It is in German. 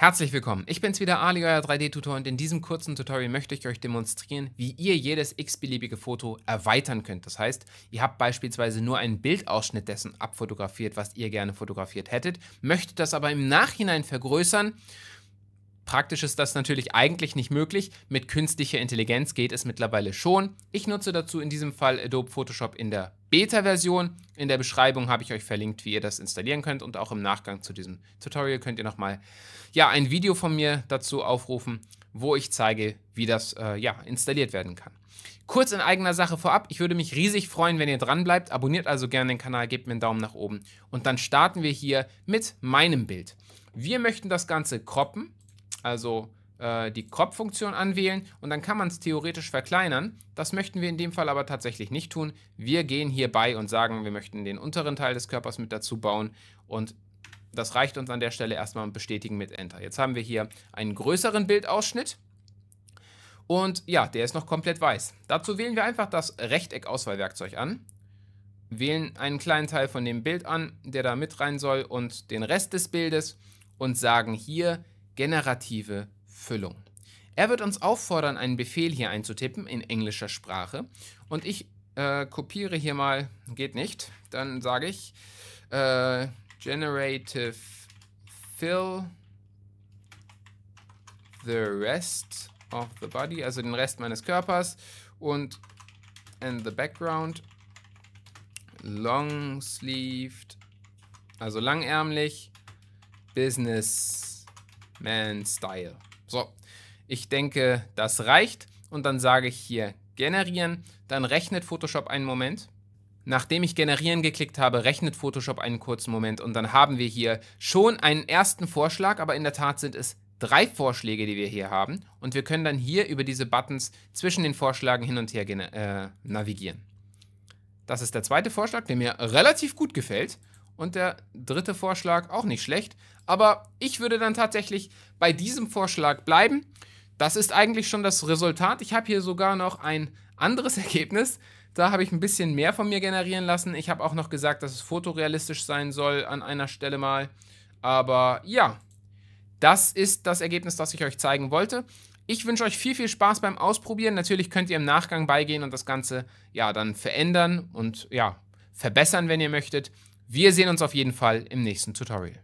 Herzlich willkommen, ich bin's wieder Ali, euer 3D-Tutor und in diesem kurzen Tutorial möchte ich euch demonstrieren, wie ihr jedes x-beliebige Foto erweitern könnt. Das heißt, ihr habt beispielsweise nur einen Bildausschnitt dessen abfotografiert, was ihr gerne fotografiert hättet, möchtet das aber im Nachhinein vergrößern Praktisch ist das natürlich eigentlich nicht möglich. Mit künstlicher Intelligenz geht es mittlerweile schon. Ich nutze dazu in diesem Fall Adobe Photoshop in der Beta-Version. In der Beschreibung habe ich euch verlinkt, wie ihr das installieren könnt. Und auch im Nachgang zu diesem Tutorial könnt ihr nochmal ja, ein Video von mir dazu aufrufen, wo ich zeige, wie das äh, ja, installiert werden kann. Kurz in eigener Sache vorab, ich würde mich riesig freuen, wenn ihr dran bleibt. Abonniert also gerne den Kanal, gebt mir einen Daumen nach oben. Und dann starten wir hier mit meinem Bild. Wir möchten das Ganze kroppen also äh, die Crop-Funktion anwählen und dann kann man es theoretisch verkleinern. Das möchten wir in dem Fall aber tatsächlich nicht tun. Wir gehen hierbei und sagen, wir möchten den unteren Teil des Körpers mit dazu bauen und das reicht uns an der Stelle erstmal und bestätigen mit Enter. Jetzt haben wir hier einen größeren Bildausschnitt. Und ja, der ist noch komplett weiß. Dazu wählen wir einfach das Rechteck-Auswahlwerkzeug an, wählen einen kleinen Teil von dem Bild an, der da mit rein soll und den Rest des Bildes und sagen hier generative Füllung. Er wird uns auffordern, einen Befehl hier einzutippen in englischer Sprache. Und ich äh, kopiere hier mal, geht nicht, dann sage ich äh, generative fill the rest of the body, also den Rest meines Körpers und in the background long sleeved, also langärmlich business man Style. So, ich denke, das reicht. Und dann sage ich hier generieren. Dann rechnet Photoshop einen Moment. Nachdem ich generieren geklickt habe, rechnet Photoshop einen kurzen Moment und dann haben wir hier schon einen ersten Vorschlag, aber in der Tat sind es drei Vorschläge, die wir hier haben und wir können dann hier über diese Buttons zwischen den Vorschlägen hin und her äh, navigieren. Das ist der zweite Vorschlag, der mir relativ gut gefällt und der dritte Vorschlag auch nicht schlecht. Aber ich würde dann tatsächlich bei diesem Vorschlag bleiben. Das ist eigentlich schon das Resultat. Ich habe hier sogar noch ein anderes Ergebnis. Da habe ich ein bisschen mehr von mir generieren lassen. Ich habe auch noch gesagt, dass es fotorealistisch sein soll an einer Stelle mal. Aber ja, das ist das Ergebnis, das ich euch zeigen wollte. Ich wünsche euch viel, viel Spaß beim Ausprobieren. Natürlich könnt ihr im Nachgang beigehen und das Ganze ja dann verändern und ja verbessern, wenn ihr möchtet. Wir sehen uns auf jeden Fall im nächsten Tutorial.